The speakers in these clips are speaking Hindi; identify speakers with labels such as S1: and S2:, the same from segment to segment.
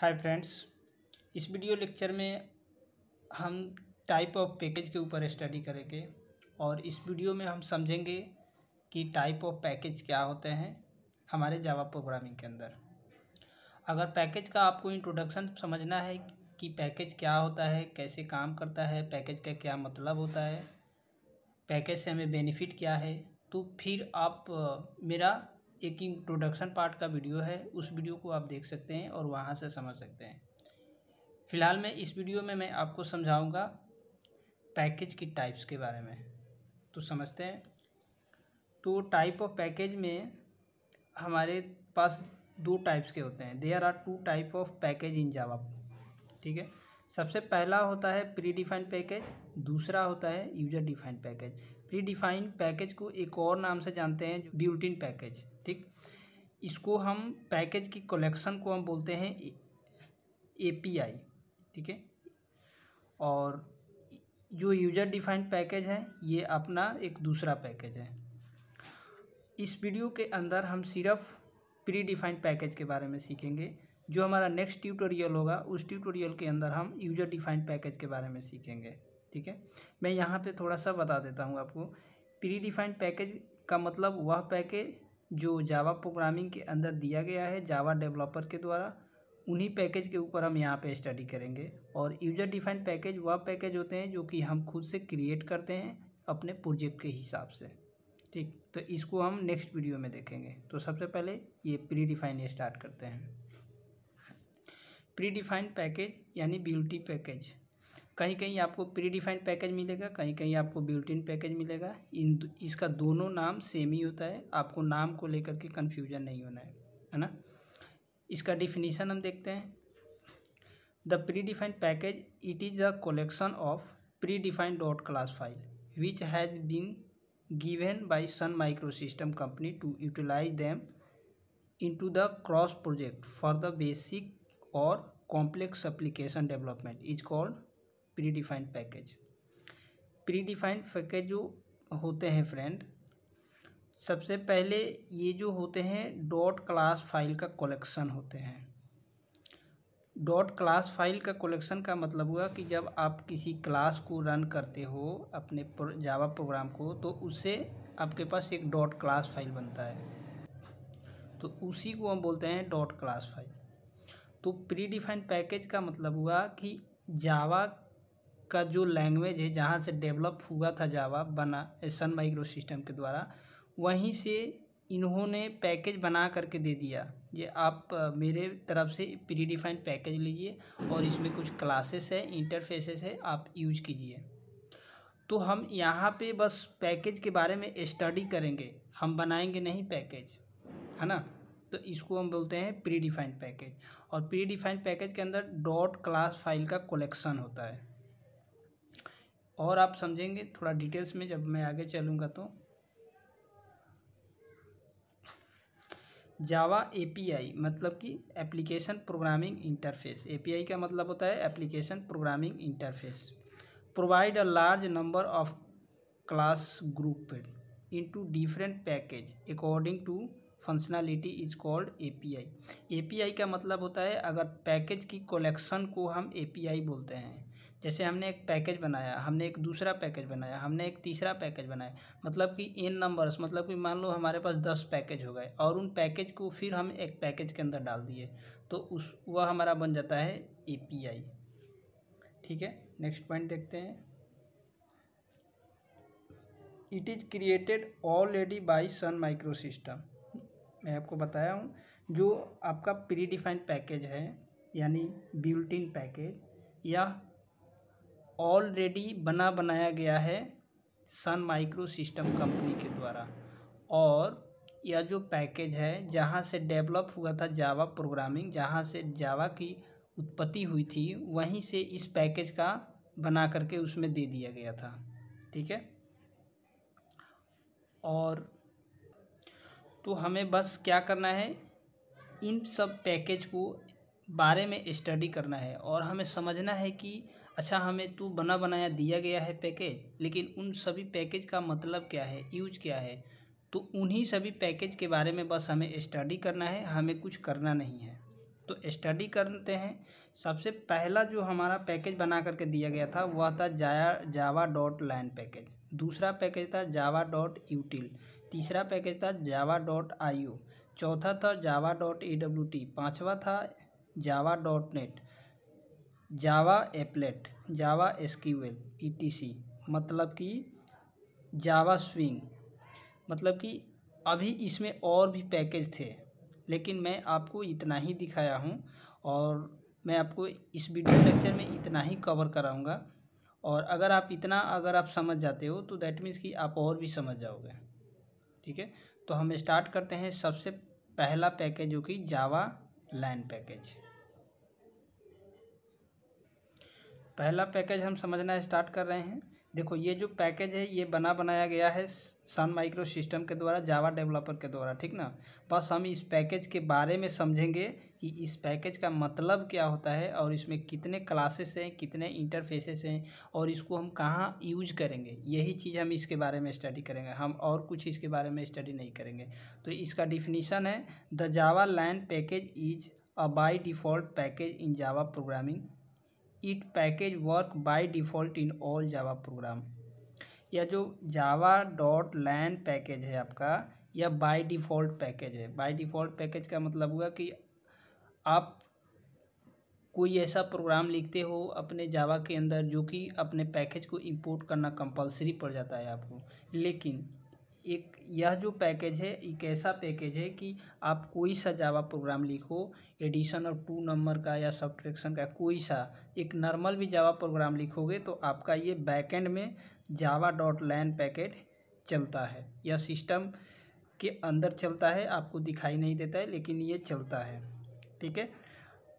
S1: हाय फ्रेंड्स इस वीडियो लेक्चर में हम टाइप ऑफ पैकेज के ऊपर स्टडी करेंगे और इस वीडियो में हम समझेंगे कि टाइप ऑफ पैकेज क्या होते हैं हमारे जावा प्रोग्रामिंग के अंदर अगर पैकेज का आपको इंट्रोडक्शन समझना है कि पैकेज क्या होता है कैसे काम करता है पैकेज का क्या मतलब होता है पैकेज से हमें बेनिफिट क्या है तो फिर आप मेरा एक इंट्रोडक्शन पार्ट का वीडियो है उस वीडियो को आप देख सकते हैं और वहाँ से समझ सकते हैं फ़िलहाल मैं इस वीडियो में मैं आपको समझाऊँगा पैकेज की टाइप्स के बारे में तो समझते हैं तो टाइप ऑफ पैकेज में हमारे पास दो टाइप्स के होते हैं there are two type of package in Java ठीक है सबसे पहला होता है प्री डिफाइंड पैकेज दूसरा होता है user defined package pre defined package को एक और नाम से जानते हैं ब्यूटिन पैकेज ठीक इसको हम पैकेज की कलेक्शन को हम बोलते हैं एपीआई ठीक है और जो यूजर डिफाइंड पैकेज है ये अपना एक दूसरा पैकेज है इस वीडियो के अंदर हम सिर्फ प्री डिफाइंड पैकेज के बारे में सीखेंगे जो हमारा नेक्स्ट ट्यूटोरियल होगा उस ट्यूटोरियल के अंदर हम यूजर डिफाइंड पैकेज के बारे में सीखेंगे ठीक है मैं यहाँ पे थोड़ा सा बता देता हूँ आपको प्री डिफाइंड पैकेज का मतलब वह पैकेज जो जावा प्रोग्रामिंग के अंदर दिया गया है जावा डेवलपर के द्वारा उन्हीं पैकेज के ऊपर हम यहाँ पे स्टडी करेंगे और यूजर डिफाइंड पैकेज वह पैकेज होते हैं जो कि हम खुद से क्रिएट करते हैं अपने प्रोजेक्ट के हिसाब से ठीक तो इसको हम नेक्स्ट वीडियो में देखेंगे तो सबसे पहले ये प्री डिफाइंड स्टार्ट करते हैं प्री डिफाइंड पैकेज यानी ब्यूटी पैकेज कहीं कहीं आपको प्री डिफाइंड पैकेज मिलेगा कहीं कहीं आपको ब्यूटिन पैकेज मिलेगा इन इसका दोनों नाम सेम ही होता है आपको नाम को लेकर के कन्फ्यूजन नहीं होना है है ना इसका डिफिनीसन हम देखते हैं the pre defined package it is a collection of pre defined dot class file which has been given by Sun company to utilize them in to the cross project for the basic और complex application development is called pre defined package pre defined package जो होते हैं फ्रेंड सबसे पहले ये जो होते हैं डॉट क्लास फाइल का कलेक्शन होते हैं डॉट क्लास फाइल का कलेक्शन का मतलब हुआ कि जब आप किसी क्लास को रन करते हो अपने जावा प्रोग्राम को तो उससे आपके पास एक डॉट क्लास फाइल बनता है तो उसी को हम बोलते हैं डॉट क्लास फाइल तो प्री डिफाइंड पैकेज का मतलब हुआ कि जावा का जो लैंग्वेज है जहाँ से डेवलप हुआ था जावा बना सन माइक्रो सिस्टम के द्वारा वहीं से इन्होंने पैकेज बना करके दे दिया ये आप मेरे तरफ से प्री डिफाइंड पैकेज लीजिए और इसमें कुछ क्लासेस है इंटरफेसेस है आप यूज कीजिए तो हम यहाँ पे बस पैकेज के बारे में स्टडी करेंगे हम बनाएंगे नहीं पैकेज है ना तो इसको हम बोलते हैं प्री डिफाइंड पैकेज और प्री डिफाइंड पैकेज के अंदर डॉट क्लास फाइल का कलेक्शन होता है और आप समझेंगे थोड़ा डिटेल्स में जब मैं आगे चलूँगा तो जावा एपीआई मतलब कि एप्लीकेशन प्रोग्रामिंग इंटरफेस एपीआई का मतलब होता है application programming interface provide a large number of class group into different package according to functionality is called API API का मतलब होता है अगर पैकेज की कलेक्शन को हम एपीआई बोलते हैं जैसे हमने एक पैकेज बनाया हमने एक दूसरा पैकेज बनाया हमने एक तीसरा पैकेज बनाया मतलब कि इन नंबर्स मतलब कि मान लो हमारे पास दस पैकेज हो गए और उन पैकेज को फिर हम एक पैकेज के अंदर डाल दिए तो उस वह हमारा बन जाता है ए पी आई ठीक है नेक्स्ट पॉइंट देखते हैं it is created already by Sun micro system मैं आपको बताया हूँ जो आपका प्री डिफाइंड पैकेज है यानी बिल्ट इन पैकेज या ऑलरेडी बना बनाया गया है सन माइक्रो सिस्टम कंपनी के द्वारा और यह जो पैकेज है जहाँ से डेवलप हुआ था जावा प्रोग्रामिंग जहाँ से जावा की उत्पत्ति हुई थी वहीं से इस पैकेज का बना करके उसमें दे दिया गया था ठीक है और तो हमें बस क्या करना है इन सब पैकेज को बारे में स्टडी करना है और हमें समझना है कि अच्छा हमें तो बना बनाया दिया गया है पैकेज लेकिन उन सभी पैकेज का मतलब क्या है यूज क्या है तो उन्हीं सभी पैकेज के बारे में बस हमें स्टडी करना है हमें कुछ करना नहीं है तो स्टडी करते हैं सबसे पहला जो हमारा पैकेज बना करके दिया गया था वह था जाया जावा डॉट लाइन पैकेज दूसरा पैकेज था जावा डॉट यूटिल तीसरा पैकेज था जावा डॉट आई चौथा था Java dot E W T पाँचवा था Java dot net Java applet Java SQL etc मतलब कि जावा स्विंग मतलब कि अभी इसमें और भी पैकेज थे लेकिन मैं आपको इतना ही दिखाया हूँ और मैं आपको इस वीडियो लेक्चर में इतना ही कवर कराऊँगा और अगर आप इतना अगर आप समझ जाते हो तो दैट मीन्स कि आप और भी समझ जाओगे ठीक है तो हम स्टार्ट करते हैं सबसे पहला पैकेज जो कि जावा लैंड पैकेज पहला पैकेज हम समझना स्टार्ट कर रहे हैं देखो ये जो पैकेज है ये बना बनाया गया है सन माइक्रो सिस्टम के द्वारा जावा डेवलपर के द्वारा ठीक ना बस हम इस पैकेज के बारे में समझेंगे कि इस पैकेज का मतलब क्या होता है और इसमें कितने क्लासेस हैं कितने इंटरफेसेस हैं और इसको हम कहाँ यूज करेंगे यही चीज़ हम इसके बारे में स्टडी करेंगे हम और कुछ इसके बारे में स्टडी नहीं करेंगे तो इसका डिफिनीशन है the Java lang package is a by default package in Java programming it package work by default in all Java program या जो जावा डॉट लैन पैकेज है आपका या बाय डिफ़ॉल्ट पैकेज है बाय डिफ़ॉल्ट पैकेज का मतलब हुआ कि आप कोई ऐसा प्रोग्राम लिखते हो अपने जावा के अंदर जो कि अपने पैकेज को इंपोर्ट करना कंपलसरी पड़ जाता है आपको लेकिन एक यह जो पैकेज है एक ऐसा पैकेज है कि आप कोई सा जावा प्रोग्राम लिखो एडिशन और टू नंबर का या सब्ट्रैक्शन का कोई सा एक नॉर्मल भी जावा प्रोग्राम लिखोगे तो आपका ये बैकएंड में जावा डॉट लैन पैकेट चलता है यह सिस्टम के अंदर चलता है आपको दिखाई नहीं देता है लेकिन ये चलता है ठीक है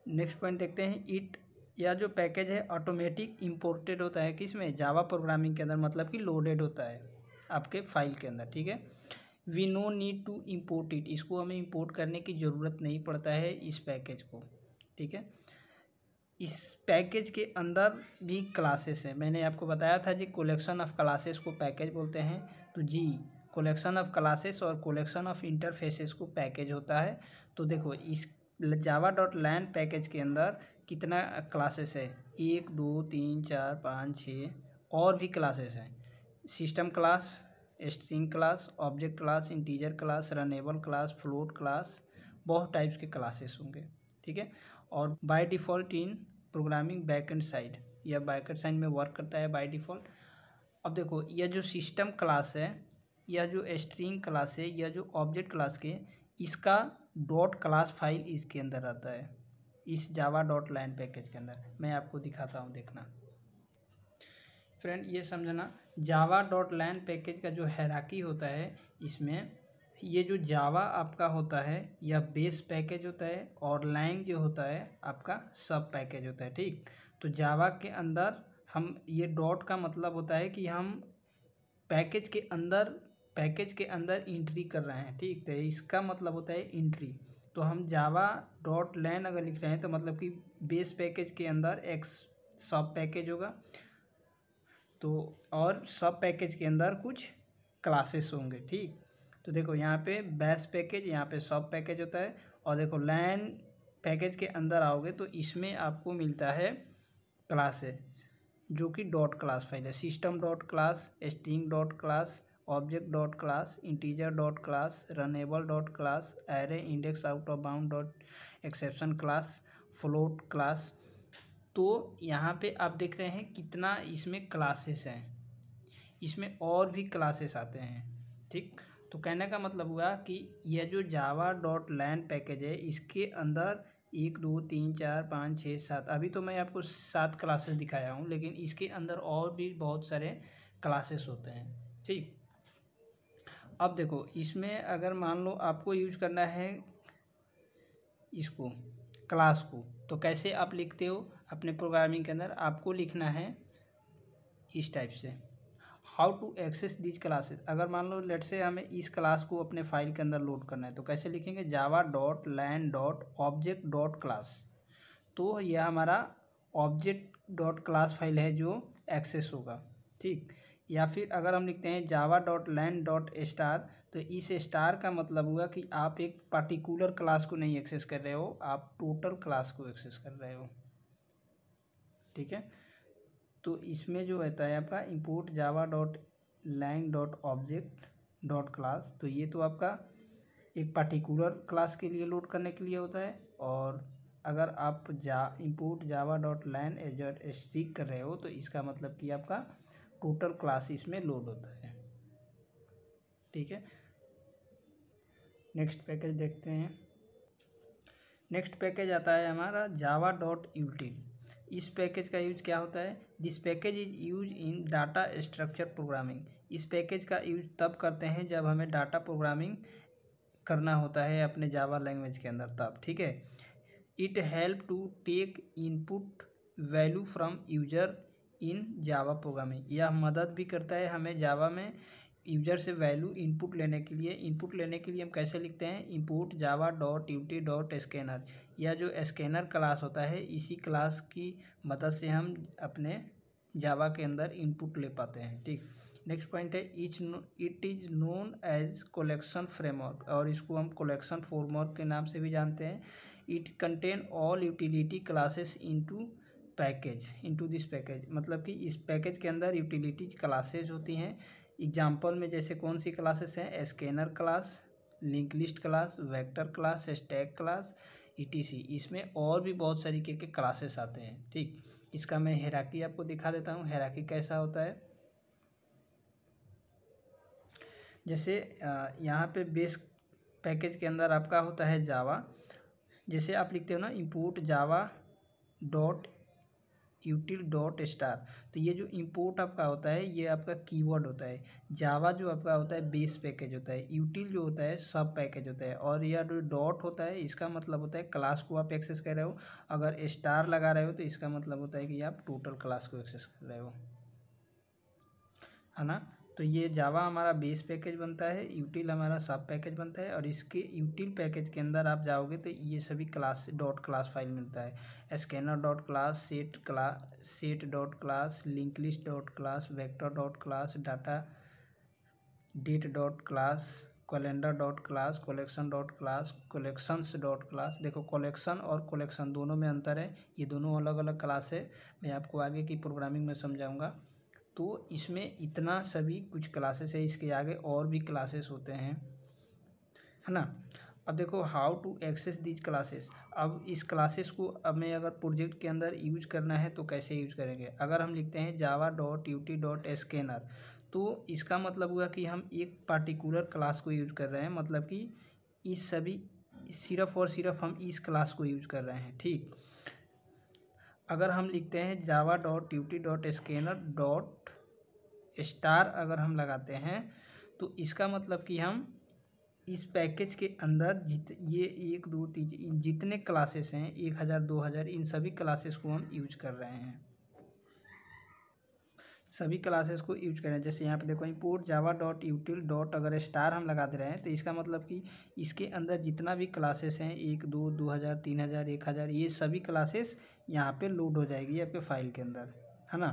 S1: नेक्स्ट पॉइंट देखते हैं इट यह जो पैकेज है ऑटोमेटिक इम्पोर्टेड होता है किसमें जावा प्रोग्रामिंग के अंदर मतलब कि लोडेड होता है आपके फाइल के अंदर ठीक है we no need to import it इसको हमें इम्पोर्ट करने की ज़रूरत नहीं पड़ता है इस पैकेज को ठीक है इस पैकेज के अंदर भी क्लासेस हैं मैंने आपको बताया था जी कलेक्शन ऑफ क्लासेस को पैकेज बोलते हैं तो जी कलेक्शन ऑफ क्लासेस और कलेक्शन ऑफ इंटरफेसेस को पैकेज होता है तो देखो इस जावा डॉट लैंड पैकेज के अंदर कितना क्लासेस है एक दो तीन चार पाँच छः और भी क्लासेस हैं system class string class object class integer class runnable class float class बहुत टाइप्स के क्लासेस होंगे ठीक है और by default in programming back end side या बैक एंड साइड में वर्क करता है बाय डिफ़ॉल्ट अब देखो यह जो सिस्टम क्लास है या जो स्ट्रिंग क्लास है या जो ऑब्जेक्ट क्लास के इसका डॉट क्लास फाइल इसके अंदर रहता है इस जावा डॉट लाइन पैकेज के अंदर मैं आपको दिखाता हूँ देखना फ्रेंड ये समझना जावा डॉट लाइन पैकेज का जो हैराकी होता है इसमें ये जो जावा आपका होता है यह बेस पैकेज होता है और लैंग जो होता है आपका सब पैकेज होता है ठीक तो जावा के अंदर हम ये डॉट का मतलब होता है कि हम पैकेज के अंदर पैकेज के अंदर इंट्री कर रहे हैं ठीक है तो इसका मतलब होता है इंट्री तो हम जावा डॉट लैन अगर लिख रहे हैं तो मतलब कि बेस पैकेज के अंदर एक्स सब पैकेज होगा तो और सब पैकेज के अंदर कुछ क्लासेस होंगे ठीक तो देखो यहाँ पे बेस पैकेज यहाँ पे सब पैकेज होता है और देखो लैन पैकेज के अंदर आओगे तो इसमें आपको मिलता है क्लासेस जो कि डॉट क्लास फाइल है system dot class string dot class object dot class integer dot class runnable dot class array index out of bound dot exception class float class तो यहाँ पे आप देख रहे हैं कितना इसमें क्लासेस हैं इसमें और भी क्लासेस आते हैं ठीक तो कहने का मतलब हुआ कि यह जो जावा डॉट लैंड पैकेज है इसके अंदर एक दो तीन चार पाँच छः सात अभी तो मैं आपको सात क्लासेस दिखाया हूँ लेकिन इसके अंदर और भी बहुत सारे क्लासेस होते हैं ठीक अब देखो इसमें अगर मान लो आपको यूज करना है इसको क्लास को तो कैसे आप लिखते हो अपने प्रोग्रामिंग के अंदर आपको लिखना है इस टाइप से how to access these classes अगर मान लो लेट से हमें इस क्लास को अपने फाइल के अंदर लोड करना है तो कैसे लिखेंगे Java dot lang dot object dot class तो यह हमारा ऑब्जेक्ट डॉट क्लास फाइल है जो एक्सेस होगा ठीक या फिर अगर हम लिखते हैं Java dot lang dot star तो इस स्टार का मतलब हुआ कि आप एक पार्टिकुलर क्लास को नहीं एक्सेस कर रहे हो आप टोटल क्लास को एक्सेस कर रहे हो ठीक है तो इसमें जो रहता है आपका import Java dot lang dot object dot class तो ये तो आपका एक पार्टिकुलर क्लास के लिए लोड करने के लिए होता है और अगर आप जा import Java dot lang asterisk कर रहे हो तो इसका मतलब कि आपका टोटल क्लास इसमें लोड होता है ठीक है नेक्स्ट पैकेज देखते हैं नेक्स्ट पैकेज आता है हमारा जावा डॉट यूटिल इस पैकेज का यूज क्या होता है this package is use in data structure programming इस पैकेज का यूज तब करते हैं जब हमें डाटा प्रोग्रामिंग करना होता है अपने जावा लैंग्वेज के अंदर तब ठीक है it help to take input value from user in Java programming यह मदद भी करता है हमें जावा में यूजर से वैल्यू इनपुट लेने के लिए इनपुट लेने के लिए हम कैसे लिखते हैं input Java dot util dot scanner या जो स्कैनर क्लास होता है इसी क्लास की मदद से हम अपने जावा के अंदर इनपुट ले पाते हैं ठीक नेक्स्ट पॉइंट है each it is known as collection framework और इसको हम कोलेक्शन फ्रेमवर्क के नाम से भी जानते हैं it contain all utility classes into package into this package मतलब कि इस पैकेज के अंदर यूटिलिटी क्लासेज होती हैं एग्जाम्पल में जैसे कौन सी क्लासेस हैं scanner class link list class vector class stack class ETC इसमें और भी बहुत तरीके के क्लासेस आते हैं ठीक इसका मैं हेराकी आपको दिखा देता हूँ हेराकी कैसा होता है जैसे यहाँ पे बेस पैकेज के अंदर आपका होता है जावा जैसे आप लिखते हो ना import Java dot util dot star तो ये जो इंपोर्ट आपका होता है ये आपका कीवर्ड होता है जावा जो आपका होता है बेस पैकेज होता है यूटिल जो होता है सब पैकेज होता है और यह जो डॉट होता है इसका मतलब होता है क्लास को आप एक्सेस कर रहे हो अगर स्टार लगा रहे हो तो इसका मतलब होता है कि आप टोटल क्लास को एक्सेस कर रहे हो है ना तो ये जावा हमारा बेस पैकेज बनता है यूटिल हमारा सब पैकेज बनता है और इसके यूटिल पैकेज के अंदर आप जाओगे तो ये सभी क्लास डॉट क्लास फाइल मिलता है scanner dot class set class set dot class link list dot class vector dot class data date dot class calendar dot class collection dot class collections dot class देखो कलेक्शन और कलेक्शन दोनों में अंतर है ये दोनों अलग अलग क्लास है मैं आपको आगे की प्रोग्रामिंग में समझाऊंगा तो इसमें इतना सभी कुछ क्लासेस है इसके आगे और भी क्लासेस होते हैं है ना अब देखो how to access these classes अब इस क्लासेस को हमें अगर प्रोजेक्ट के अंदर यूज करना है तो कैसे यूज करेंगे अगर हम लिखते हैं Java dot util dot scanner तो इसका मतलब हुआ कि हम एक पार्टिकुलर क्लास को यूज कर रहे हैं मतलब कि इस सभी सिर्फ और सिर्फ हम इस क्लास को यूज कर रहे हैं ठीक अगर हम लिखते हैं Java dot util dot scanner dot star अगर हम लगाते हैं तो इसका मतलब कि हम इस पैकेज के अंदर जित ये एक दो तीन जितने क्लासेस हैं एक हज़ार दो हज़ार इन सभी क्लासेस को हम यूज कर रहे हैं सभी क्लासेस को यूज कर रहे हैं जैसे यहाँ पे देखो import Java dot util dot अगर स्टार हम लगा दे रहे हैं तो इसका मतलब कि इसके अंदर जितना भी क्लासेस हैं एक दो दो हज़ार तीन हज़ार एक हज़ार ये सभी क्लासेस यहाँ पे लोड हो जाएगी आपके फाइल के अंदर है ना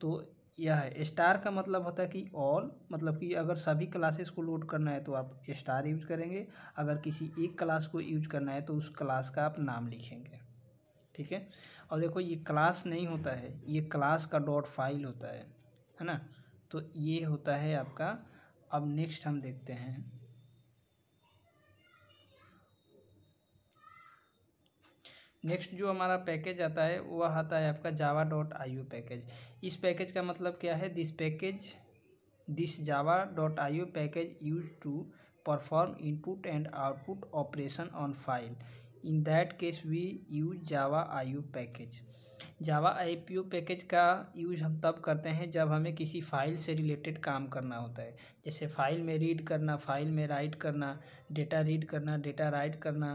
S1: तो यह है स्टार का मतलब होता है कि ऑल मतलब कि अगर सभी क्लासेस को लोड करना है तो आप स्टार यूज करेंगे अगर किसी एक क्लास को यूज करना है तो उस क्लास का आप नाम लिखेंगे ठीक है और देखो ये क्लास नहीं होता है ये क्लास का डॉट फाइल होता है है ना तो ये होता है आपका अब नेक्स्ट हम देखते हैं नेक्स्ट जो हमारा पैकेज आता है वह आता है आपका Java dot I O package इस पैकेज का मतलब क्या है this package this Java dot I O package use to perform input and output operation on file in that case we use Java I O package Java I P O package का यूज हम तब करते हैं जब हमें किसी फाइल से रिलेटेड काम करना होता है जैसे फाइल में रीड करना फाइल में राइट करना डेटा रीड करना डेटा राइट करना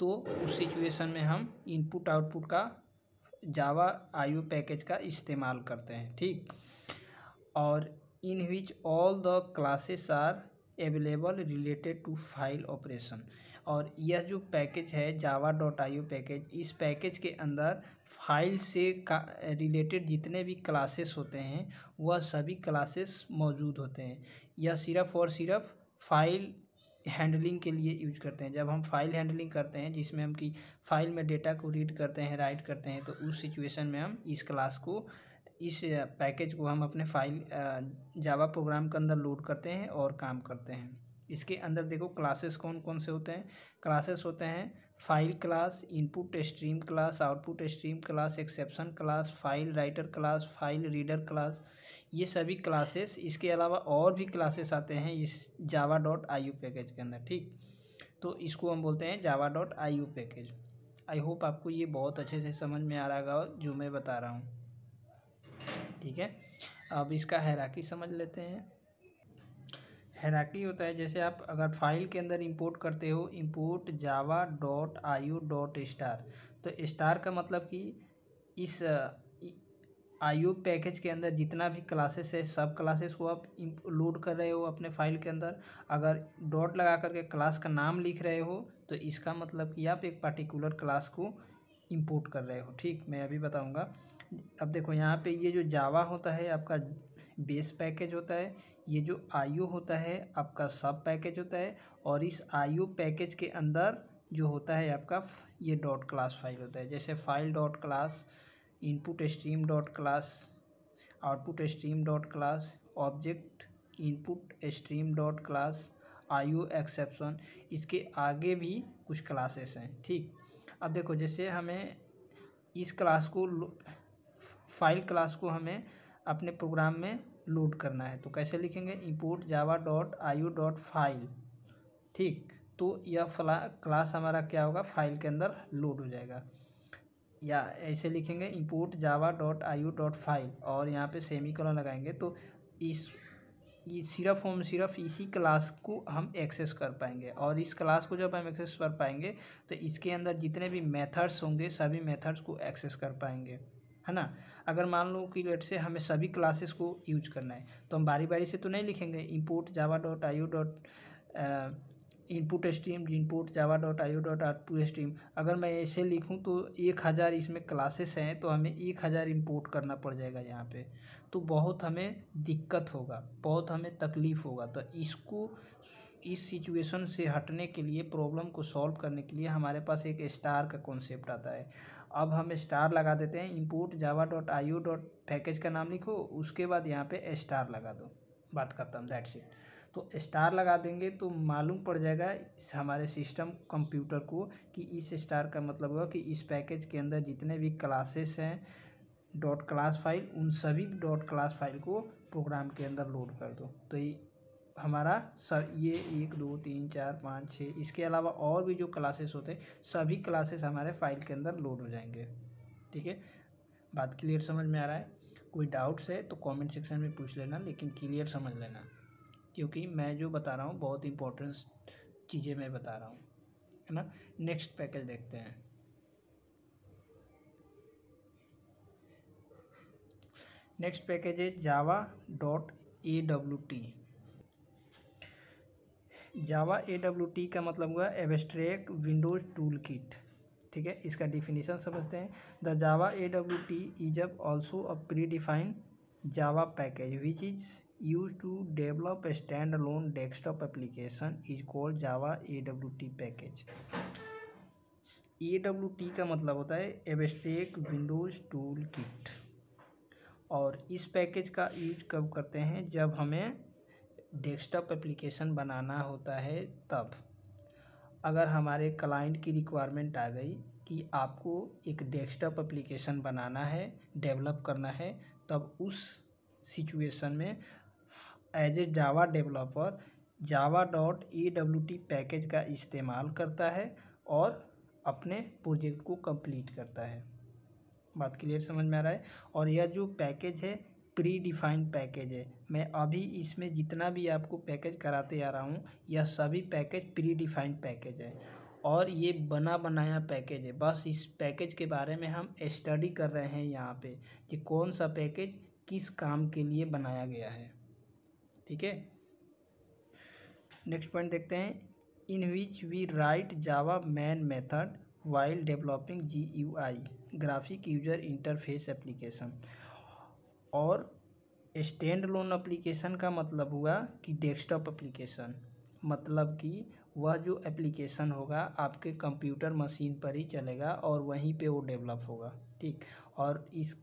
S1: तो उस सिचुएशन में हम इनपुट आउटपुट का जावा आयु पैकेज का इस्तेमाल करते हैं ठीक और in which all the classes are available related to file operation और यह जो पैकेज है जावा डॉट आई पैकेज इस पैकेज के अंदर फाइल से का रिलेटेड जितने भी क्लासेस होते हैं वह सभी क्लासेस मौजूद होते हैं यह सिर्फ़ और सिर्फ फाइल हैंडलिंग के लिए यूज करते हैं जब हम फाइल हैंडलिंग करते हैं जिसमें हम कि फाइल में डेटा को रीड करते हैं राइट करते हैं तो उस सिचुएशन में हम इस क्लास को इस पैकेज को हम अपने फाइल जावा प्रोग्राम के अंदर लोड करते हैं और काम करते हैं इसके अंदर देखो क्लासेस कौन कौन से होते हैं क्लासेस होते हैं file class input stream class output stream class exception class file writer class file reader class ये सभी क्लासेस इसके अलावा और भी क्लासेस आते हैं इस Java dot I O package के अंदर ठीक तो इसको हम बोलते हैं Java dot I O package I hope आपको ये बहुत अच्छे से समझ में आ रहा होगा जो मैं बता रहा हूँ ठीक है अब इसका हैराकी समझ लेते हैं हैराकी होता है जैसे आप अगर फाइल के अंदर इंपोर्ट करते हो import Java dot I O dot star तो स्टार का मतलब कि इस आयु पैकेज के अंदर जितना भी क्लासेस है सब क्लासेस को आप लोड कर रहे हो अपने फाइल के अंदर अगर डॉट लगा करके क्लास का नाम लिख रहे हो तो इसका मतलब कि आप एक पार्टिकुलर क्लास को इंपोर्ट कर रहे हो ठीक मैं अभी बताऊँगा अब देखो यहाँ पर ये जो जावा होता है आपका बेस पैकेज होता है ये जो आईओ होता है आपका सब पैकेज होता है और इस आईओ पैकेज के अंदर जो होता है आपका ये डॉट क्लास फाइल होता है जैसे file dot class input stream dot class output stream dot class object input stream dot class I O exception इसके आगे भी कुछ क्लासेस हैं ठीक अब देखो जैसे हमें इस क्लास को फाइल क्लास को हमें अपने प्रोग्राम में लोड करना है तो कैसे लिखेंगे import Java dot I O dot file ठीक तो यह फ्ला क्लास हमारा क्या होगा फाइल के अंदर लोड हो जाएगा या ऐसे लिखेंगे import Java dot I O dot file और यहाँ पे सेमी कॉलन लगाएंगे तो इस ये सिर्फ हम सिर्फ इसी क्लास को हम एक्सेस कर पाएंगे और इस क्लास को जब हम एक्सेस कर पाएंगे तो इसके अंदर जितने भी मेथड्स होंगे सभी मेथड्स को एक्सेस कर पाएंगे है ना अगर मान लो कि लेट से हमें सभी क्लासेस को यूज करना है तो हम बारी बारी से तो नहीं लिखेंगे import Java dot I dot input stream input Java dot I dot output stream अगर मैं ऐसे लिखूं तो एक हज़ार इसमें क्लासेस हैं तो हमें एक हज़ार इम्पोर्ट करना पड़ जाएगा यहाँ पे तो बहुत हमें दिक्कत होगा बहुत हमें तकलीफ़ होगा तो इसको इस सिचुएशन से हटने के लिए प्रॉब्लम को सॉल्व करने के लिए हमारे पास एक स्टार का कॉन्सेप्ट आता है अब हम स्टार लगा देते हैं import Java dot I O dot package का नाम लिखो उसके बाद यहाँ पे स्टार लगा दो बात करता हूँ दैट सीट तो स्टार लगा देंगे तो मालूम पड़ जाएगा हमारे सिस्टम कंप्यूटर को कि इस स्टार का मतलब होगा कि इस पैकेज के अंदर जितने भी क्लासेस हैं डॉट क्लास फाइल उन सभी डॉट क्लास फाइल को प्रोग्राम के अंदर लोड कर दो तो हमारा सर ये एक दो तीन चार पाँच छः इसके अलावा और भी जो क्लासेस होते हैं सभी क्लासेस हमारे फाइल के अंदर लोड हो जाएंगे ठीक है बात क्लियर समझ में आ रहा है कोई डाउट्स है तो कमेंट सेक्शन में पूछ लेना लेकिन क्लियर समझ लेना क्योंकि मैं जो बता रहा हूँ बहुत इंपॉर्टेंस चीज़ें मैं बता रहा हूँ है ना नेक्स्ट पैकेज देखते हैं नेक्स्ट पैकेज है Java dot A W T Java A W T का मतलब हुआ एवेस्ट्रेक विंडोज टूल किट ठीक है इसका डिफिनेशन समझते हैं the Java A W T is अब also a predefined Java package which is use to develop a standalone desktop application is called Java A W T package A W T का मतलब होता है एवेस्ट्रेक विंडोज टूल किट और इस पैकेज का यूज कब करते हैं जब हमें डेस्कटॉप एप्लीकेशन बनाना होता है तब अगर हमारे क्लाइंट की रिक्वायरमेंट आ गई कि आपको एक डेस्कटॉप एप्लीकेशन बनाना है डेवलप करना है तब उस सिचुएशन में as a Java developer Java dot A W T package का इस्तेमाल करता है और अपने प्रोजेक्ट को कंप्लीट करता है बात क्लियर समझ में आ रहा है और यह जो पैकेज है प्री डिफाइंड पैकेज है मैं अभी इसमें जितना भी आपको पैकेज कराते आ रहा हूँ यह सभी पैकेज प्री डिफाइंड पैकेज है और ये बना बनाया पैकेज है बस इस पैकेज के बारे में हम स्टडी कर रहे हैं यहाँ पे कि कौन सा पैकेज किस काम के लिए बनाया गया है ठीक है नेक्स्ट पॉइंट देखते हैं in which we write Java main method while developing G U I graphic user interface application और स्टैंड लोन एप्लीकेशन का मतलब हुआ कि डेस्कटॉप एप्लीकेशन मतलब कि वह जो एप्लीकेशन होगा आपके कंप्यूटर मशीन पर ही चलेगा और वहीं पे वो डेवलप होगा ठीक और इस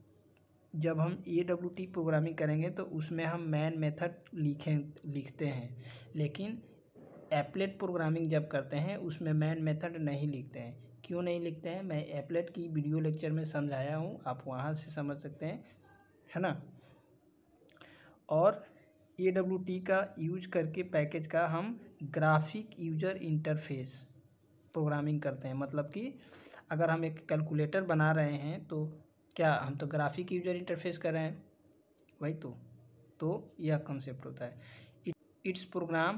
S1: जब हम ए डब्ल्यू टी प्रोग्रामिंग करेंगे तो उसमें हम मैन मेथड लिखें लिखते हैं लेकिन एप्लेट प्रोग्रामिंग जब करते हैं उसमें मैन मेथड नहीं लिखते हैं क्यों नहीं लिखते हैं मैं एप्लेट की वीडियो लेक्चर में समझाया हूँ आप वहाँ से समझ सकते हैं है ना और ए डब्ल्यू टी का यूज करके पैकेज का हम ग्राफिक यूजर इंटरफेस प्रोग्रामिंग करते हैं मतलब कि अगर हम एक कैलकुलेटर बना रहे हैं तो क्या हम तो ग्राफिक यूजर इंटरफेस कर रहे हैं वही तो तो यह कंसेप्ट होता है it's program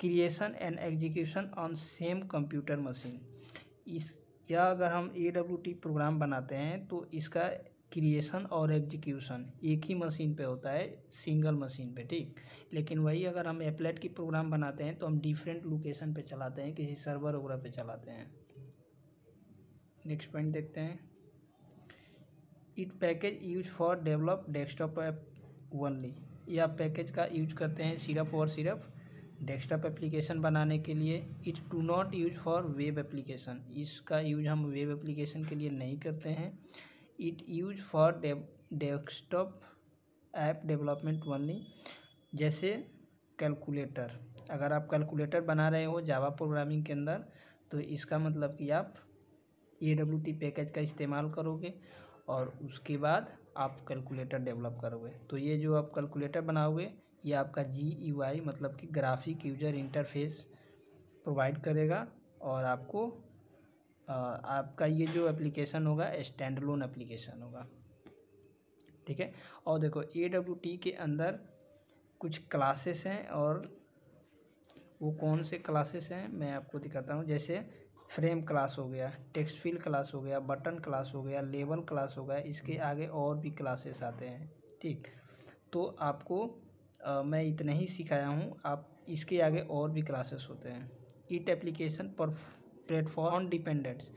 S1: creation and execution on same computer machine इस या अगर हम ए डब्ल्यू टी प्रोग्राम बनाते हैं तो इसका क्रिएशन और एग्जीक्यूशन एक ही मशीन पे होता है सिंगल मशीन पे ठीक लेकिन वही अगर हम एप्लेट की प्रोग्राम बनाते हैं तो हम डिफरेंट लोकेशन पे चलाते हैं किसी सर्वर वगैरह पे चलाते हैं नेक्स्ट पॉइंट देखते हैं it package use for develop desktop app only या पैकेज का यूज करते हैं सिर्फ और सिर्फ डेस्कटॉप एप्लीकेशन बनाने के लिए it do not use for web application इसका यूज हम वेब एप्लीकेशन के लिए नहीं करते हैं it use for desktop desktop app development only जैसे कैलकुलेटर अगर आप कैलकुलेटर बना रहे हो जावा प्रोग्रामिंग के अंदर तो इसका मतलब कि आप ए डब्ल्यू टी पैकेज का इस्तेमाल करोगे और उसके बाद आप कैलकुलेटर डेवलप करोगे तो ये जो आप कैलकुलेटर बनाओगे ये आपका जी ई वाई मतलब कि ग्राफिक यूजर इंटरफेस प्रोवाइड करेगा और आपको आपका ये जो एप्लीकेशन होगा स्टैंड लोन एप्लीकेशन होगा ठीक है और देखो ए डब्ल्यू टी के अंदर कुछ क्लासेस हैं और वो कौन से क्लासेस हैं मैं आपको दिखाता हूँ जैसे फ्रेम क्लास हो गया टेक्स्ट फिल क्लास हो गया बटन क्लास हो गया लेबल क्लास हो गया इसके आगे और भी क्लासेस आते हैं ठीक तो आपको आ, मैं इतना ही सिखाया हूँ आप इसके आगे और भी क्लासेस होते हैं ईट एप्लीकेशन पर प्लेटफॉर्म डिपेंडेंट्स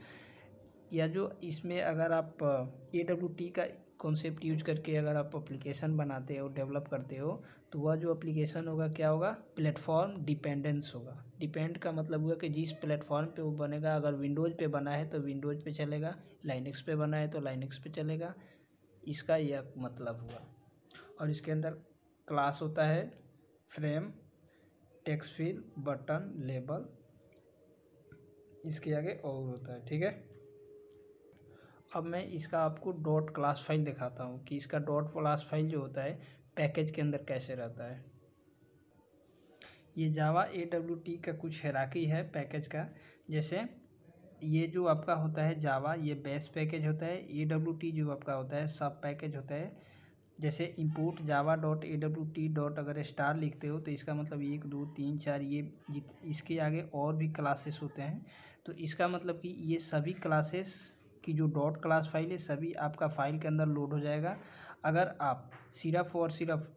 S1: या जो इसमें अगर आप ए डब्ल्यू टी का कॉन्सेप्ट यूज करके अगर आप एप्लीकेशन बनाते हो डेवलप करते हो तो वह जो एप्लीकेशन होगा क्या होगा प्लेटफॉर्म डिपेंडेंस होगा डिपेंड का मतलब हुआ कि जिस प्लेटफॉर्म पे वो बनेगा अगर विंडोज़ पे बना है तो विंडोज़ पे चलेगा लाइनिक्स पे बना है तो लाइनिक्स पे चलेगा इसका यह मतलब हुआ और इसके अंदर क्लास होता है फ्रेम टेक्स्ट बटन लेबल इसके आगे और होता है ठीक है अब मैं इसका आपको डॉट क्लास फाइल दिखाता हूँ कि इसका डॉट क्लास फाइल जो होता है पैकेज के अंदर कैसे रहता है ये जावा ए डब्ल्यू टी का कुछ हैराकी है पैकेज का जैसे ये जो आपका होता है जावा ये बेस पैकेज होता है ए डब्ल्यू टी जो आपका होता है सब पैकेज होता है जैसे import Java dot A W T dot अगर स्टार लिखते हो तो इसका मतलब एक दो तीन चार ये इसके आगे और भी क्लासेस होते हैं तो इसका मतलब कि ये सभी क्लासेस की जो डॉट क्लास फाइल है सभी आपका फाइल के अंदर लोड हो जाएगा अगर आप सिर्फ और सिर्फ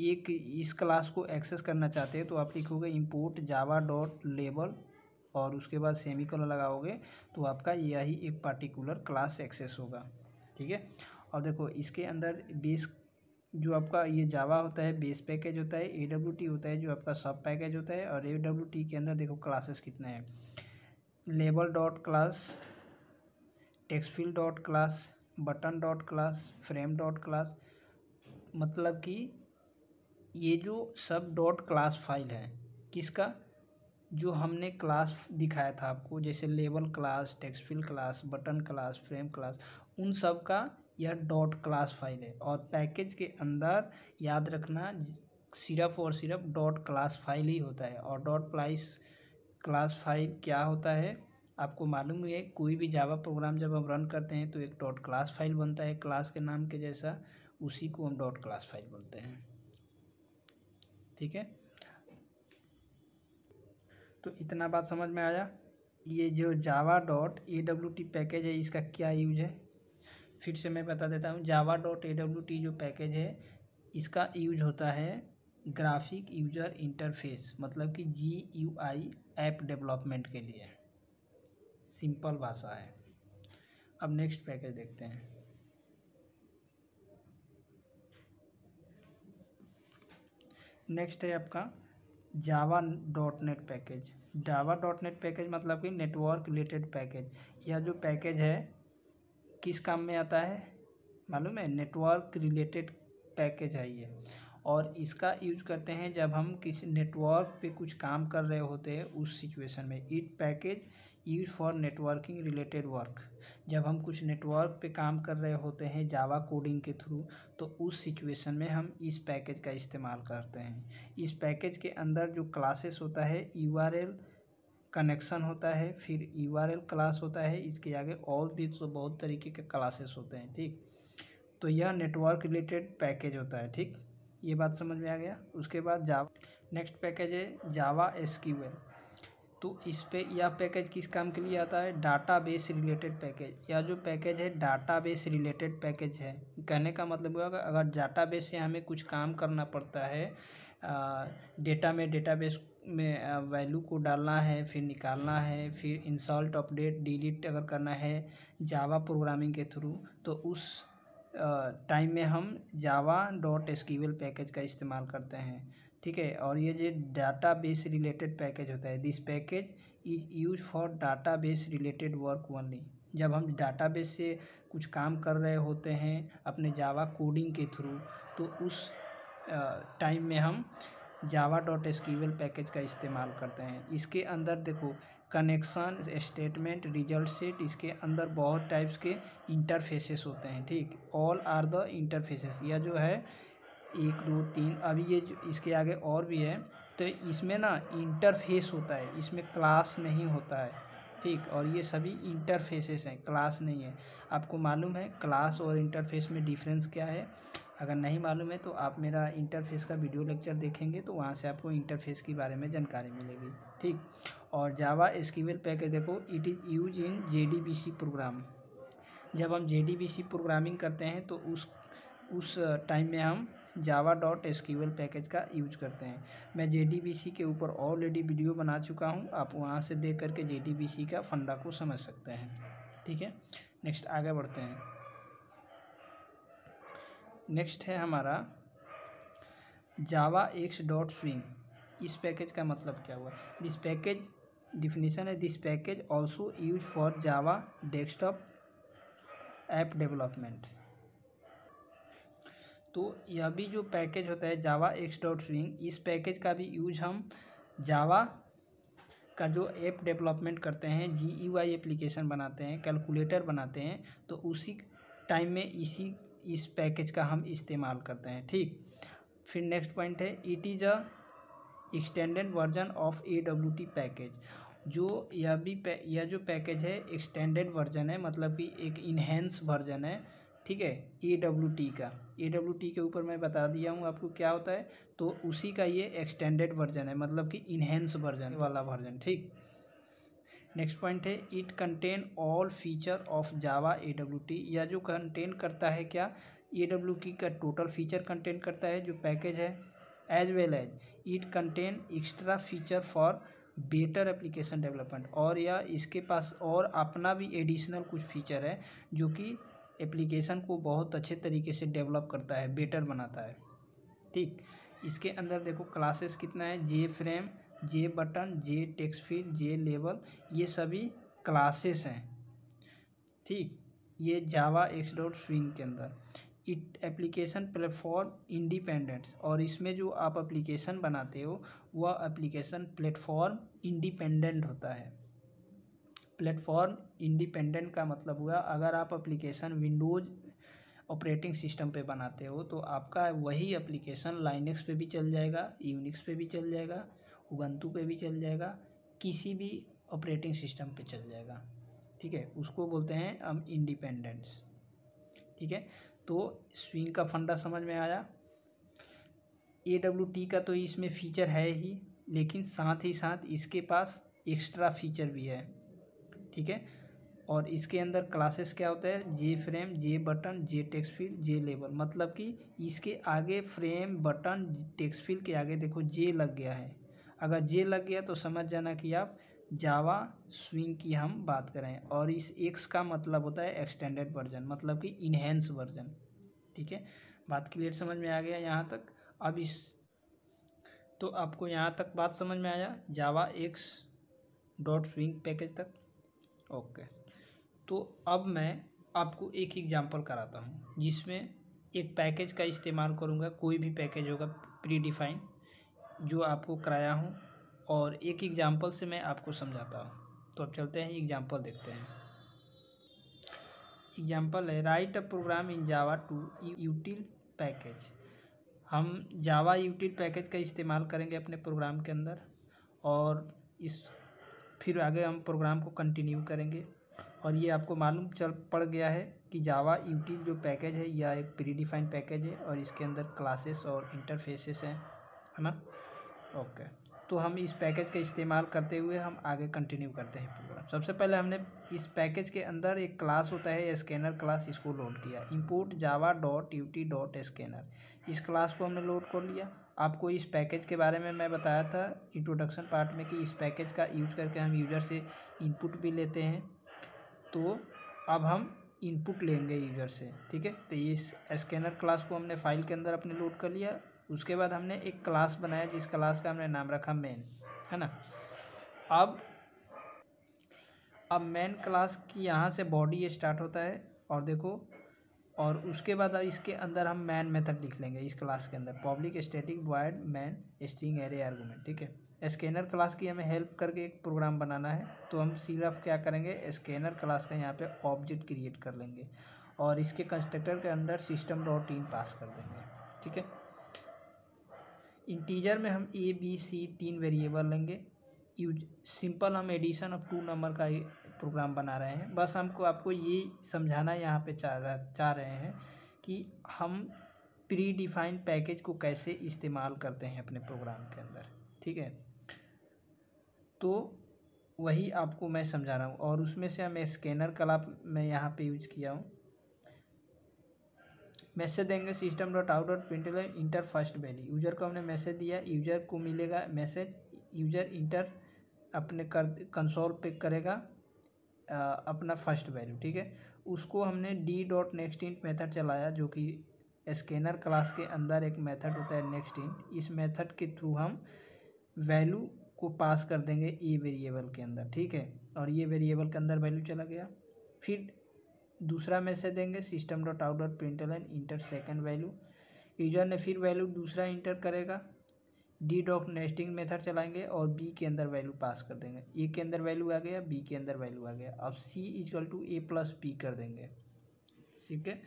S1: एक इस क्लास को एक्सेस करना चाहते हैं तो आप लिखोगे इम्पोर्ट जावा डॉट लेबल और उसके बाद सेमी कॉलर लगाओगे तो आपका यही एक पार्टिकुलर क्लास एक्सेस होगा ठीक है और देखो इसके अंदर बेस जो आपका ये जावा होता है बेस पैकेज होता है ए होता है जो आपका सब पैकेज होता है और ए के अंदर देखो क्लासेस कितने हैं label dot class text field dot class button dot class frame dot class मतलब कि ये जो सब डॉट क्लास फाइल है किसका जो हमने क्लास दिखाया था आपको जैसे label class text field class button class frame class उन सब का यह डॉट क्लास फाइल है और पैकेज के अंदर याद रखना सिर्फ और सिर्फ डॉट क्लास फाइल ही होता है और डॉट प्लाइस क्लास फाइल क्या होता है आपको मालूम है कोई भी जावा प्रोग्राम जब हम रन करते हैं तो एक डॉट क्लास फाइल बनता है क्लास के नाम के जैसा उसी को हम डॉट क्लास फाइल बोलते हैं ठीक है तो इतना बात समझ में आया ये जो Java dot A W T package है इसका क्या यूज है फिर से मैं बता देता हूँ Java dot A W T जो पैकेज है इसका यूज होता है ग्राफिक यूजर इंटरफेस मतलब कि G U I app development के लिए सिंपल भाषा है अब नेक्स्ट पैकेज देखते हैं नेक्स्ट है आपका Java dot net package Java dot net package मतलब कि नेटवर्क रिलेटेड पैकेज यह जो पैकेज है किस काम में आता है मालूम है नेटवर्क रिलेटेड पैकेज है ये और इसका यूज करते हैं जब हम किसी नेटवर्क पे कुछ काम कर रहे होते हैं उस सिचुएशन में it package use for networking related work जब हम कुछ नेटवर्क पे काम कर रहे होते हैं जावा कोडिंग के थ्रू तो उस सिचुएशन में हम इस पैकेज का इस्तेमाल करते हैं इस पैकेज के अंदर जो क्लासेस होता है यू कनेक्शन होता है फिर यू क्लास होता है इसके आगे और भी तो बहुत तरीके के क्लासेस होते हैं ठीक तो यह नेटवर्क रिलेटेड पैकेज होता है ठीक ये बात समझ में आ गया उसके बाद जावा नेक्स्ट पैकेज है जावा एस तो इस पे यह पैकेज किस काम के लिए आता है डाटा बेस रिलेटेड पैकेज यह जो पैकेज है डाटा बेस रिलेटेड पैकेज है कहने का मतलब हुआ अगर डाटा बेस से हमें कुछ काम करना पड़ता है डेटा में बेस में वैल्यू को डालना है फिर निकालना है फिर इंसॉल्ट अपडेट डिलीट अगर करना है जावा प्रोग्रामिंग के थ्रू तो उस टाइम में हम जावा डॉट एसक्यूएल पैकेज का इस्तेमाल करते हैं ठीक है और ये जो डाटा बेस रिलेटेड पैकेज होता है this package is use for database related work only जब हम डाटा बेस से कुछ काम कर रहे होते हैं अपने जावा कोडिंग के थ्रू तो उस टाइम में हम जावा डॉट एसक्यूएल पैकेज का इस्तेमाल करते हैं इसके अंदर देखो कनेक्शन स्टेटमेंट रिजल्ट सेट इसके अंदर बहुत टाइप्स के इंटरफेसेस होते हैं ठीक ऑल आर द इंटरफेसेस यह जो है एक दो तीन अभी ये इसके आगे और भी है तो इसमें ना इंटरफेस होता है इसमें क्लास नहीं होता है ठीक और ये सभी इंटरफेसेस हैं क्लास नहीं है आपको मालूम है क्लास और इंटरफेस में डिफरेंस क्या है अगर नहीं मालूम है तो आप मेरा इंटरफेस का वीडियो लेक्चर देखेंगे तो वहाँ से आपको इंटरफेस के बारे में जानकारी मिलेगी ठीक और जावा एसक्यूएल पैकेज देखो it is use in J program जब हम जे प्रोग्रामिंग करते हैं तो उस उस टाइम में हम जावा डॉट एस पैकेज का यूज करते हैं मैं जे के ऊपर ऑलरेडी वीडियो बना चुका हूँ आप वहाँ से देख करके जे का फंडा को समझ सकते हैं ठीक है नेक्स्ट आगे बढ़ते हैं नेक्स्ट है हमारा जावा एक्स डॉट स्विंग इस पैकेज का मतलब क्या हुआ this package definition is this package also used for java desktop app development तो यह भी जो पैकेज होता है जावा एक्स डॉट स्विंग इस पैकेज का भी यूज हम जावा का जो ऐप डेवलपमेंट करते हैं जी ई वाई एप्लीकेशन बनाते हैं कैलकुलेटर बनाते हैं तो उसी टाइम में इसी इस पैकेज का हम इस्तेमाल करते हैं ठीक फिर नेक्स्ट पॉइंट है it is a extended version of A W T package जो यह भी यह जो पैकेज है एक्सटेंडेड वर्जन है मतलब कि एक इन्हेंस वर्जन है ठीक है ए डब्ल्यू टी का ए डब्ल्यू टी के ऊपर मैं बता दिया हूँ आपको क्या होता है तो उसी का ये एक्सटेंडेड वर्जन है मतलब कि इन्हेंस वर्जन वाला वर्जन ठीक नेक्स्ट पॉइंट है it contain all feature of Java A W T यह जो कंटेन करता है क्या ए डब्ल्यू टी का टोटल फीचर कंटेन करता है जो पैकेज है as well as it contain extra feature for better application development और या इसके पास और अपना भी एडिशनल कुछ फीचर है जो कि एप्लीकेशन को बहुत अच्छे तरीके से डेवलप करता है बेटर बनाता है ठीक इसके अंदर देखो क्लासेस कितना है J frame J button J text field J लेवल ये सभी क्लासेस हैं ठीक ये जावा एक्स डॉट स्विंग के अंदर इट एप्लीकेशन प्लेटफॉर्म इंडिपेंडेंट्स और इसमें जो आप एप्लीकेशन बनाते हो वह एप्लीकेशन प्लेटफॉर्म इंडिपेंडेंट होता है प्लेटफॉर्म इंडिपेंडेंट का मतलब हुआ अगर आप एप्लीकेशन विंडोज़ ऑपरेटिंग सिस्टम पे बनाते हो तो आपका वही एप्लीकेशन लाइनक्स पे भी चल जाएगा यूनिक्स पे भी चल जाएगा उबंतु पे भी चल जाएगा किसी भी ऑपरेटिंग सिस्टम पे चल जाएगा ठीक है उसको बोलते हैं हम इंडिपेंडेंस ठीक है तो स्विंग का फंडा समझ में आया ए डब्ल्यू टी का तो इसमें फ़ीचर है ही लेकिन साथ ही साथ इसके पास एक्स्ट्रा फीचर भी है ठीक है और इसके अंदर क्लासेस क्या होता है J frame J button J text field J label मतलब कि इसके आगे फ्रेम बटन टेक्स फील्ड के आगे देखो जे लग गया है अगर जे लग गया तो समझ जाना कि आप जावा स्विंग की हम बात करें और इस एक्स का मतलब होता है एक्सटेंडेड वर्जन मतलब कि इन्हेंस वर्जन ठीक है बात क्लियर समझ में आ गया यहाँ तक अब इस तो आपको यहाँ तक बात समझ में आया Java X dot swing package तक ओके तो अब मैं आपको एक एग्जांपल कराता हूँ जिसमें एक पैकेज का इस्तेमाल करूँगा कोई भी पैकेज होगा प्री डिफाइन जो आपको कराया हूँ और एक एग्जांपल से मैं आपको समझाता हूँ तो अब चलते हैं एग्जांपल देखते हैं एग्जांपल है write a program in Java to util package हम जावा यूटिल पैकेज का इस्तेमाल करेंगे अपने प्रोग्राम के अंदर और इस फिर आगे हम प्रोग्राम को कंटिन्यू करेंगे और ये आपको मालूम चल पड़ गया है कि जावा यूटिल जो पैकेज है यह एक प्री पैकेज है और इसके अंदर क्लासेस और इंटरफेसेस हैं है ना ओके तो हम इस पैकेज का इस्तेमाल करते हुए हम आगे कंटिन्यू करते हैं सबसे पहले हमने इस पैकेज के अंदर एक क्लास होता है स्कैनर क्लास इसको लोड किया import Java dot util dot scanner इस क्लास को हमने लोड कर लिया आपको इस पैकेज के बारे में मैं बताया था इंट्रोडक्शन पार्ट में कि इस पैकेज का यूज करके हम यूज़र से इनपुट भी लेते हैं तो अब हम इनपुट लेंगे यूज़र से ठीक है तो इस स्कैनर क्लास को हमने फाइल के अंदर अपने लोड कर लिया उसके बाद हमने एक क्लास बनाया जिस क्लास का हमने नाम रखा मेन है ना अब अब मेन क्लास की यहाँ से बॉडी स्टार्ट होता है और देखो और उसके बाद अब इसके अंदर हम मैन मेथड लिख लेंगे इस क्लास के अंदर public static void main string array argument ठीक है स्कैनर क्लास की हमें हेल्प करके एक प्रोग्राम बनाना है तो हम सिर्फ क्या करेंगे स्कैनर क्लास का यहाँ पे ऑब्जेक्ट क्रिएट कर लेंगे और इसके कंस्ट्रक्टर के अंदर सिस्टम डॉट इन पास कर देंगे ठीक है इंटीजर में हम ए बी सी तीन वेरिएबल लेंगे यूज सिंपल हम एडिशन ऑफ टू नंबर का ही प्रोग्राम बना रहे हैं बस हमको आपको ये समझाना यहाँ पे चाह चाह रहे हैं कि हम प्री डिफाइंड पैकेज को कैसे इस्तेमाल करते हैं अपने प्रोग्राम के अंदर ठीक है तो वही आपको मैं समझा रहा हूँ और उसमें से हमें स्कैनर कला मैं यहाँ पे यूज किया हूँ मैसेज देंगे system dot out dot print enter first value user को हमने मैसेज दिया यूज़र को मिलेगा मैसेज यूज़र इंटर अपने कर कंसोल पे करेगा आ, अपना फर्स्ट वैल्यू ठीक है उसको हमने D dot next int method चलाया जो कि स्कैनर क्लास के अंदर एक मेथड होता है नेक्स्ट इंट इस मेथड के थ्रू हम वैल्यू को पास कर देंगे ई वेरिएबल के अंदर ठीक है और ये वेरिएबल के अंदर वैल्यू चला गया फिर दूसरा मैसेज देंगे system dot out dot println and enter second value user ने फिर वैल्यू दूसरा इंटर करेगा डी डॉट नेस्टिंग मेथड चलाएंगे और बी के अंदर वैल्यू पास कर देंगे ए के अंदर वैल्यू आ गया बी के अंदर वैल्यू आ गया अब C equal to A plus B कर देंगे ठीक है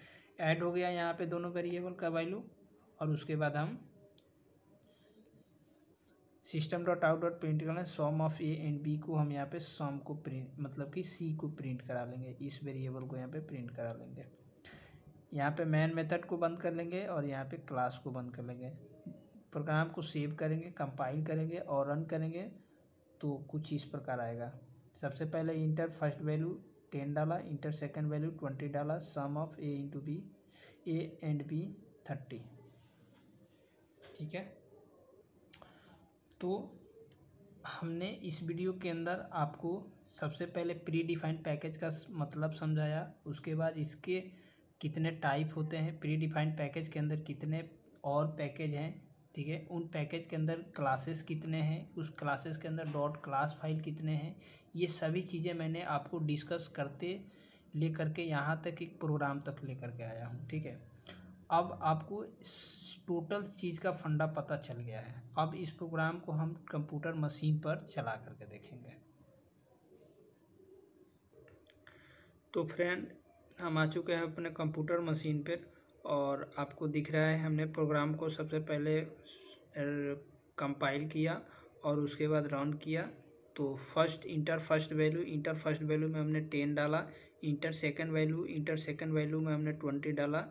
S1: ऐड हो गया यहाँ पे दोनों वेरिएबल का वैल्यू और उसके बाद हम system dot out dot print कर लें sum of A and B को हम यहाँ पे सॉम को प्रिंट मतलब कि सी को प्रिंट करा लेंगे इस वेरिएबल को यहाँ पे प्रिंट करा लेंगे यहाँ पे मैन मेथड को बंद कर लेंगे और यहाँ पे क्लास को बंद कर लेंगे प्रोग्राम को सेव करेंगे कंपाइल करेंगे और रन करेंगे तो कुछ इस प्रकार आएगा सबसे पहले इंटर फर्स्ट वैल्यू टेन डाला इंटर सेकेंड वैल्यू ट्वेंटी डाला sum of A into B A and B thirty ठीक है तो हमने इस वीडियो के अंदर आपको सबसे पहले प्री डिफाइंड पैकेज का मतलब समझाया उसके बाद इसके कितने टाइप होते हैं प्री डिफाइंड पैकेज के अंदर कितने और पैकेज हैं ठीक है उन पैकेज के अंदर क्लासेस कितने हैं उस क्लासेस के अंदर डॉट क्लास फाइल कितने हैं ये सभी चीज़ें मैंने आपको डिस्कस करते ले करके यहाँ तक एक प्रोग्राम तक ले करके आया हूँ ठीक है अब आपको टोटल चीज़ का फंडा पता चल गया है अब इस प्रोग्राम को हम कंप्यूटर मशीन पर चला करके देखेंगे तो फ्रेंड हम आ चुके हैं अपने कंप्यूटर मशीन पर और आपको दिख रहा है हमने प्रोग्राम को सबसे पहले कंपाइल किया और उसके बाद रन किया तो first enter first value enter first value में हमने टेन डाला enter second value enter second value में हमने ट्वेंटी डाला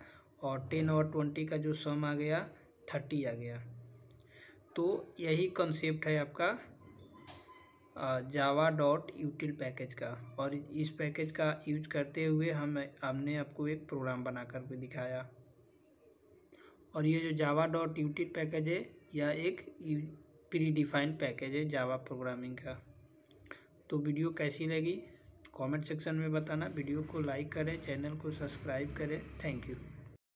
S1: और टेन और ट्वेंटी का जो सम आ गया थर्टी आ गया तो यही कंसेप्ट है आपका जावा डॉट यूटिल पैकेज का और इस पैकेज का यूज करते हुए हम हमने आपको एक प्रोग्राम बनाकर भी दिखाया और ये जो जावा डॉट यूटिल पैकेज है यह एक प्री डिफाइंड पैकेज है जावा प्रोग्रामिंग का तो वीडियो कैसी लगी कमेंट सेक्शन में बताना वीडियो को लाइक करें चैनल को सब्सक्राइब करें थैंक यू